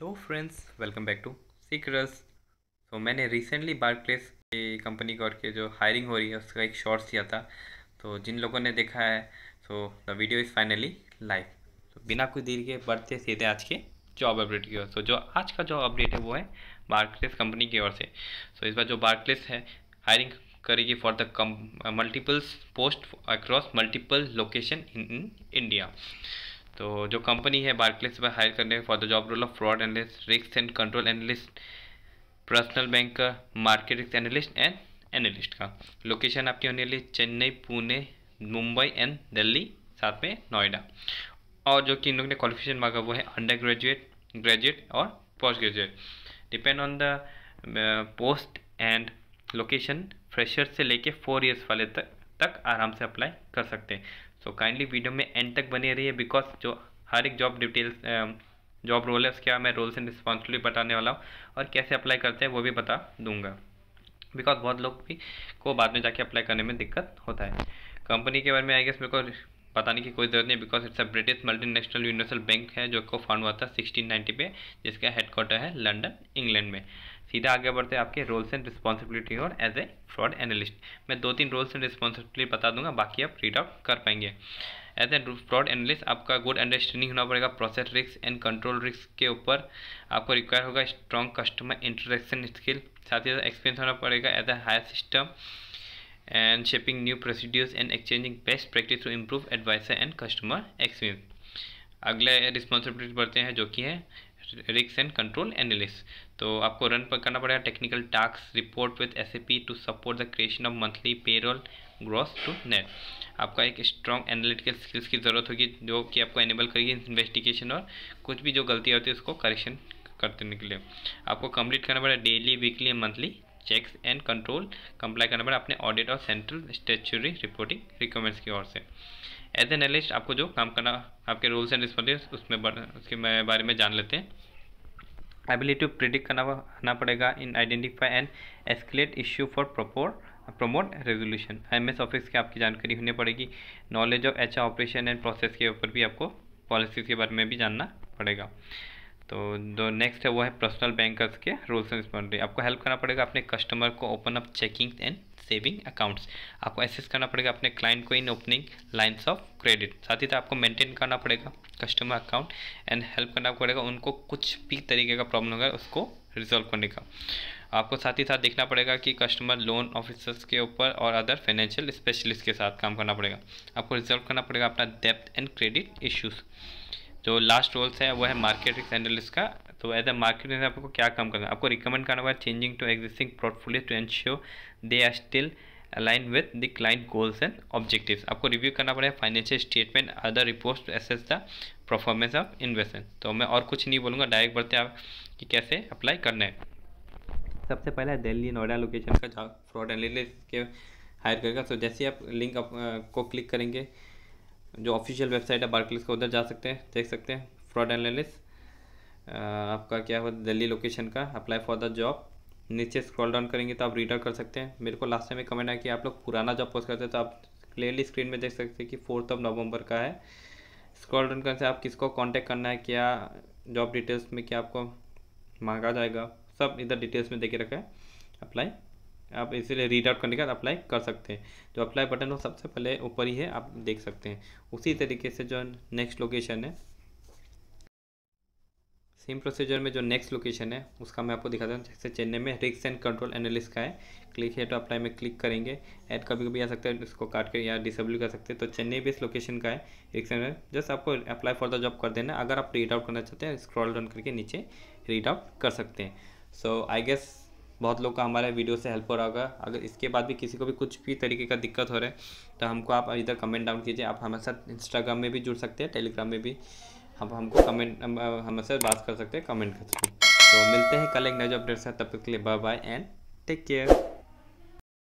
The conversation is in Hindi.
Hello friends welcome back to सीक्रस तो मैंने रिसेंटली बार्कलेस की कंपनी का के जो हायरिंग हो रही है उसका एक शॉर्ट्स किया था तो जिन लोगों ने देखा है so the video is finally live तो बिना कुछ देर के बढ़ते सीधे आज के जॉब अपडेट की ओर सो जो आज का जॉब अपडेट है वो है बार्कलेस कंपनी की ओर से सो इस बार जो बार्कलेस है हायरिंग करेगी फॉर द कम multiples post across multiple location in India तो जो कंपनी है बार्कलेस में हायर करने for the job role of fraud analyst risk and control analyst personal bank का market risk analyst and analyst का लोकेशन आपकी होने वाली चेन्नई पुणे मुंबई एंड दिल्ली साथ में नोएडा और जो कि इन लोग ने क्वालिफिकेशन मांगा वो है अंडर ग्रेजुएट ग्रेजुएट और postgraduate depend on the post and location fresher से लेके फोर इयर्स वाले तक तक आराम से अप्लाई कर सकते हैं सो काइंडली वीडियो में एंड तक बने है बिकॉज जो हर एक जॉब डिटेल्स जॉब रोल है उसके मैं रोल्स एंड रिस्पॉन्सिबिलिटी बताने वाला हूँ और कैसे अप्लाई करते हैं वो भी बता दूंगा बिकॉज बहुत लोग भी को बाद में जाके अप्लाई करने में दिक्कत होता है कंपनी के बारे में आई गेस मेरे को बताने की कोई ज़रूरत नहीं because it's a British multinational universal bank है जो को फाउंड हुआ था 1690 पे जिसका हेडक्वार्टर है लंदन इंग्लैंड में सीधा आगे बढ़ते हैं आपके रोल्स एंड रिस्पॉन्सिबिलिटी और एज ए फ्रॉड एनालिस्ट मैं दो तीन रोल्स एंड रिस्पॉन्सिबिलिटी बता दूंगा बाकी आप रीड आउट कर पाएंगे एज ए फ्रॉड एनालिस्ट आपका गुड अंडरस्टैंडिंग होना पड़ेगा process risk and control risk के ऊपर आपको रिक्वायर होगा स्ट्रॉन्ग कस्टमर इंटरेक्शन स्किल साथ ही साथ एक्सपीरियंस होना पड़ेगा as a higher system and shaping new procedures and exchanging best practice to improve advisor and customer experience. अगले रिस्पॉन्सिबिलिटी बढ़ते हैं जो कि है रिक्स एंड कंट्रोल एनालिस तो आपको रन पर करना पड़ेगा technical task report with us to support the creation of monthly payroll gross to net आपका एक स्ट्रॉन्ग एनालिटिकल स्किल्स की ज़रूरत होगी जो कि आपको एनेबल करेगी इन्वेस्टिगेशन और कुछ भी जो गलतियाँ होती है उसको करेक्शन करने के लिए आपको कंप्लीट करना पड़ेगा daily weekly monthly checks and control comply करना पड़ेगा अपने ऑडिट और सेंट्रल स्टेचुरी रिपोर्टिंग रिक्वायरमेंट्स की ओर से एज एन एनालिस्ट आपको जो काम करना आपके रूल्स एंड रिस्पॉन्सिबिलिटीज उसमें उसके बारे में जान लेते हैं एबिलिटी टू प्रिडिक्ट करना आना पड़ेगा in identify and escalate issue for proper promote resolution M S office की आपकी जानकारी होनी पड़ेगी knowledge of H operation and process के ऊपर भी आपको पॉलिसीज के बारे में भी जानना पड़ेगा तो जो नेक्स्ट है वो है पर्सनल बैंकर्स के रूल्स एंड रिस्पॉन्सिबिलिटी आपको हेल्प करना पड़ेगा अपने कस्टमर को open up checking and saving accounts आपको एसेस करना पड़ेगा अपने क्लाइंट को in opening lines of credit साथ ही साथ आपको मेंटेन करना पड़ेगा कस्टमर अकाउंट एंड हेल्प करना पड़ेगा उनको कुछ भी तरीके का प्रॉब्लम होगा उसको रिजॉल्व करने का आपको साथ ही साथ देखना पड़ेगा कि कस्टमर लोन ऑफिसर्स के ऊपर और अदर फाइनेंशियल स्पेशलिस्ट के साथ काम करना पड़ेगा आपको रिजॉल्व करना पड़ेगा अपना डेप्थ एंड क्रेडिट इश्यूज़ जो लास्ट रोल्स है वो है मार्केट रिस्क एनालिस्ट का तो एज अ मार्केट आपको क्या काम करना है आपको रिकमेंड करना होगा changing to existing portfolio to ensure they are still align with the client goals and objective आपको रिव्यू करना पड़ेगा financial statement other report to assess the performance of investment तो मैं और कुछ नहीं बोलूँगा डायरेक्ट बढ़ते आप कि कैसे अप्लाई करना है सबसे पहले दिल्ली नोएडा लोकेशन का फ्रॉड एनालिस्ट के हायर करेगा तो जैसे आप लिंक आप, को क्लिक करेंगे जो ऑफिशियल वेबसाइट है बार्कलिस का उधर जा सकते हैं देख सकते हैं फ्रॉड एनालिस आपका क्या हो दिल्ली लोकेशन का अप्लाई फॉर द जॉब नीचे स्क्रॉल डाउन करेंगे तो आप रीडर कर सकते हैं मेरे को लास्ट टाइम में कमेंट आया कि आप लोग पुराना जॉब पोस्ट करते हैं तो आप क्लियरली स्क्रीन में देख सकते हैं कि फोर्थ ऑफ नवंबर का है स्क्रॉल डाउन करने से आप किसको कांटेक्ट करना है क्या जॉब डिटेल्स में क्या आपको मांगा जाएगा सब इधर डिटेल्स में देखे रखा है अप्लाई आप इसीलिए रीड आउट करने के बाद अप्लाई कर सकते हैं जो अप्लाई बटन हो सबसे पहले ऊपर ही है आप देख सकते हैं उसी तरीके से जो नेक्स्ट लोकेशन है सेम प्रोसीजर में जो नेक्स्ट लोकेशन है उसका मैं आपको दिखा हूँ जैसे चेन्नई में रिक्स एंड कंट्रोल एनालिस का है क्लिक है तो अप्लाई में क्लिक करेंगे ऐड कभी कभी आ सकता है इसको काट कर या डिसेबल कर सकते हैं तो चेन्नई बेस लोकेशन का है रिक्स एंड जस्ट आपको अप्लाई फॉर द जॉब कर देना अगर आप रीड आउट करना चाहते हैं स्क्रॉल डाउन करके नीचे रीड आउट कर सकते हैं सो आई गेस बहुत लोग का हमारे वीडियो से हेल्प हो रहा होगा अगर इसके बाद भी किसी को भी कुछ भी तरीके का दिक्कत हो रहा है तो हमको आप इधर कमेंट डाउन कीजिए आप हमारे साथ इंस्टाग्राम में भी जुड़ सकते हैं टेलीग्राम में भी हम हमको कमेंट हमारे साथ बात कर सकते हैं कमेंट कर सकते तो मिलते हैं कल एक नए अपडेट से तब तक के लिए bye bye and take care